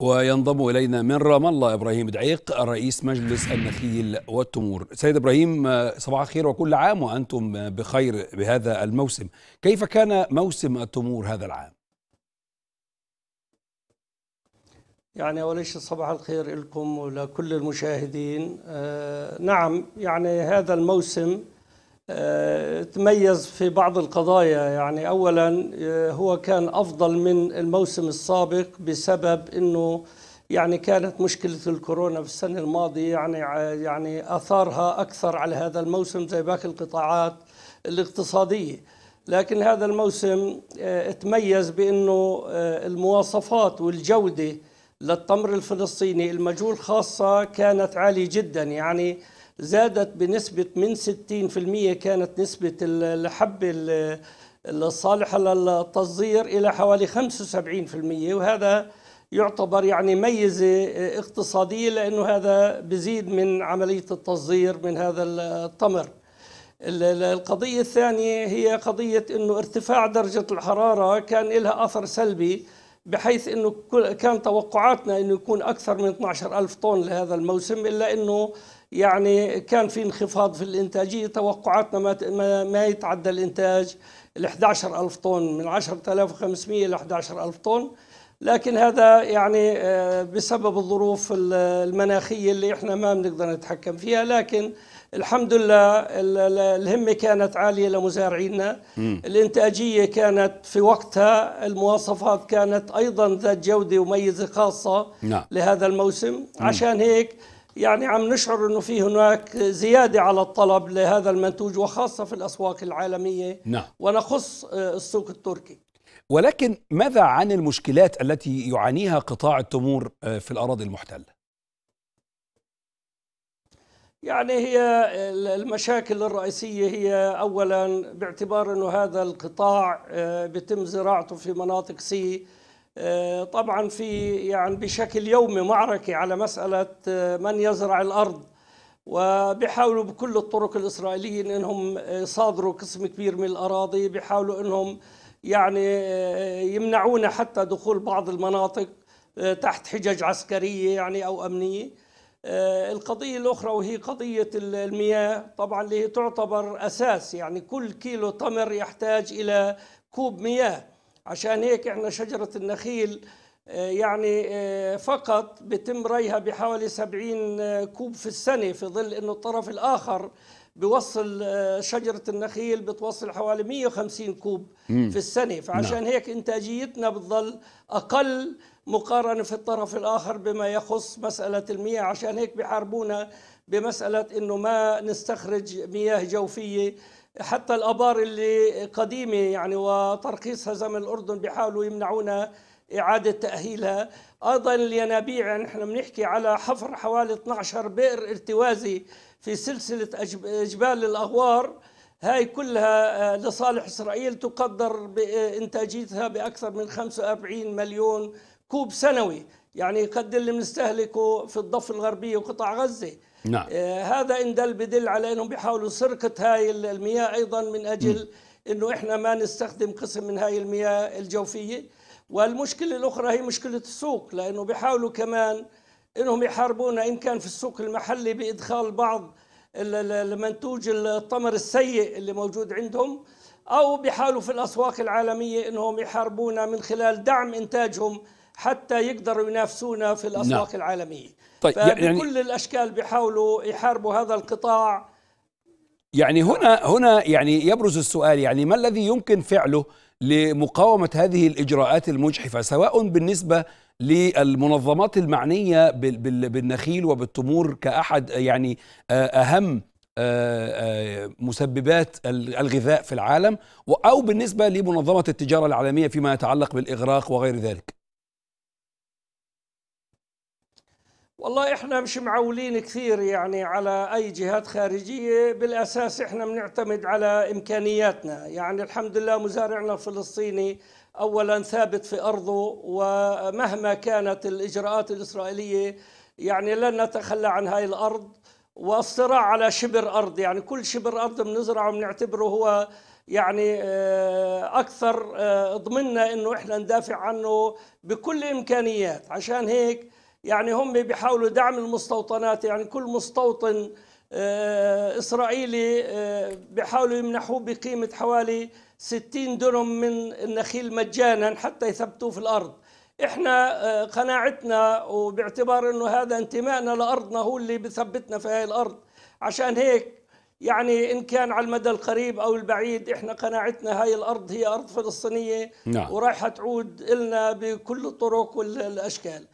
وينضم الينا من رام الله ابراهيم دعيق رئيس مجلس النخيل والتمور. سيد ابراهيم صباح الخير وكل عام وانتم بخير بهذا الموسم. كيف كان موسم التمور هذا العام؟ يعني أول شيء صباح الخير لكم ولكل المشاهدين آه، نعم يعني هذا الموسم آه، تميز في بعض القضايا يعني اولا آه، هو كان افضل من الموسم السابق بسبب انه يعني كانت مشكلة الكورونا في السنة الماضية يعني يعني اثارها اكثر على هذا الموسم زي باقي القطاعات الاقتصادية لكن هذا الموسم آه، تميز بانه المواصفات والجودة للتمر الفلسطيني المجهول خاصة كانت عالية جدا يعني زادت بنسبة من 60% كانت نسبة الحبة الصالحة للتصدير إلى حوالي 75% وهذا يعتبر يعني ميزة اقتصادية لأنه هذا بزيد من عملية التصدير من هذا التمر القضية الثانية هي قضية أنه ارتفاع درجة الحرارة كان لها أثر سلبي بحيث انه كان توقعاتنا انه يكون اكثر من 12 ألف طن لهذا الموسم الا انه يعني كان في انخفاض في الانتاجيه توقعاتنا ما ما يتعدى الانتاج ال 11 ألف طن من 10500 ل 11 ألف طن لكن هذا يعني آه، بسبب الظروف المناخية اللي احنا ما بنقدر نتحكم فيها لكن الحمد لله الهمة كانت عالية لمزارعينا الإنتاجية كانت في وقتها المواصفات كانت أيضا ذات جودة وميزة خاصة نعم. لهذا الموسم مم. عشان هيك يعني عم نشعر انه في هناك زياده على الطلب لهذا المنتوج وخاصه في الاسواق العالميه نعم. ونخص آه، السوق التركي ولكن ماذا عن المشكلات التي يعانيها قطاع التمور آه، في الأراضي المحتلة؟ يعني هي المشاكل الرئيسية هي أولا باعتبار أنه هذا القطاع آه، بتم زراعته في مناطق سي آه، طبعا في يعني بشكل يومي معركة على مسألة من يزرع الأرض وبيحاولوا بكل الطرق الإسرائيليين أنهم صادروا قسم كبير من الأراضي بيحاولوا أنهم يعني آه، يمنعونا حتى دخول بعض المناطق آه، تحت حجج عسكرية يعني أو أمنية آه، القضية الأخرى وهي قضية المياه طبعا اللي تعتبر أساس يعني كل كيلو تمر يحتاج إلى كوب مياه عشان هيك احنا شجرة النخيل يعني فقط بتم ريها بحوالي 70 كوب في السنة في ظل أنه الطرف الآخر بيوصل آه، شجره النخيل بتوصل حوالي 150 كوب مم. في السنه فعشان نعم. هيك انتاجيتنا بتظل اقل مقارنه في الطرف الاخر بما يخص مساله المياه عشان هيك بحاربونا بمساله انه ما نستخرج مياه جوفيه حتى الابار اللي قديمه يعني وترخيصها زمن الاردن بيحاولوا يمنعونا اعاده تاهيلها ايضا الينابيع نحن بنحكي على حفر حوالي 12 بئر ارتوازي في سلسله جبال الاغوار هاي كلها آه، لصالح اسرائيل تقدر بانتاجيتها آه، باكثر من 45 مليون كوب سنوي يعني قد اللي بنستهلكه في الضفه الغربيه وقطاع غزه نعم. آه، هذا إن دل بدل على أنهم بيحاولوا سرقة هاي المياه أيضا من أجل أنه إحنا ما نستخدم قسم من هاي المياه الجوفية والمشكلة الأخرى هي مشكلة السوق لأنه بيحاولوا كمان أنهم يحاربونا إن كان في السوق المحلي بإدخال بعض المنتوج الطمر السيء اللي موجود عندهم أو بيحاولوا في الأسواق العالمية أنهم يحاربونا من خلال دعم إنتاجهم حتى يقدروا ينافسونا في الاسواق نعم. العالميه طيب فبكل يعني-, يعني الاشكال بيحاولوا يحاربوا هذا القطاع يعني هنا هنا يعني يبرز السؤال يعني ما الذي يمكن فعله لمقاومه هذه الاجراءات المجحفه سواء بالنسبه للمنظمات المعنيه بالنخيل وبالتمور كاحد يعني آه، اهم آه، آه، مسببات الغذاء في العالم او بالنسبه لمنظمه التجاره العالميه فيما يتعلق بالاغراق وغير ذلك والله احنا مش معولين كثير يعني على اي جهات خارجيه بالاساس احنا بنعتمد على امكانياتنا يعني الحمد لله مزارعنا الفلسطيني اولا ثابت في ارضه ومهما كانت الاجراءات الاسرائيليه يعني لن نتخلى عن هاي الارض والصراع على شبر ارض يعني كل شبر ارض بنزرعه بنعتبره هو يعني آه، اكثر آه، ضمننا انه احنا ندافع عنه بكل الامكانيات عشان هيك يعني هم بيحاولوا دعم المستوطنات يعني كل مستوطن آه، إسرائيلي آه، بيحاولوا يمنحوه بقيمة حوالي 60 درهم من النخيل مجانا حتى يثبتوه في الأرض احنا آه، قناعتنا وباعتبار انه هذا انتمائنا لارضنا هو اللي بثبتنا في هذه الارض عشان هيك يعني ان كان على المدى القريب او البعيد احنا قناعتنا هاي الارض هي ارض فلسطينيه نعم. ورايحه تعود لنا بكل الطرق والاشكال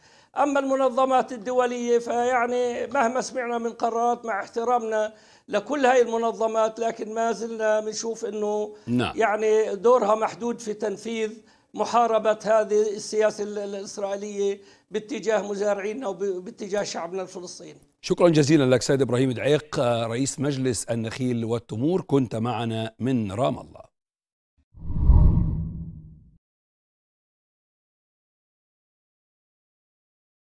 أما المنظمات الدولية فيعني مهما سمعنا من قرارات مع احترامنا لكل هاي المنظمات لكن ما زلنا بنشوف أنه نعم. يعني دورها محدود في تنفيذ محاربة هذه السياسة الإسرائيلية باتجاه مزارعينا وباتجاه شعبنا الفلسطيني شكرا جزيلا لك سيد إبراهيم دعيق آه، رئيس مجلس النخيل والتمور كنت معنا من رام الله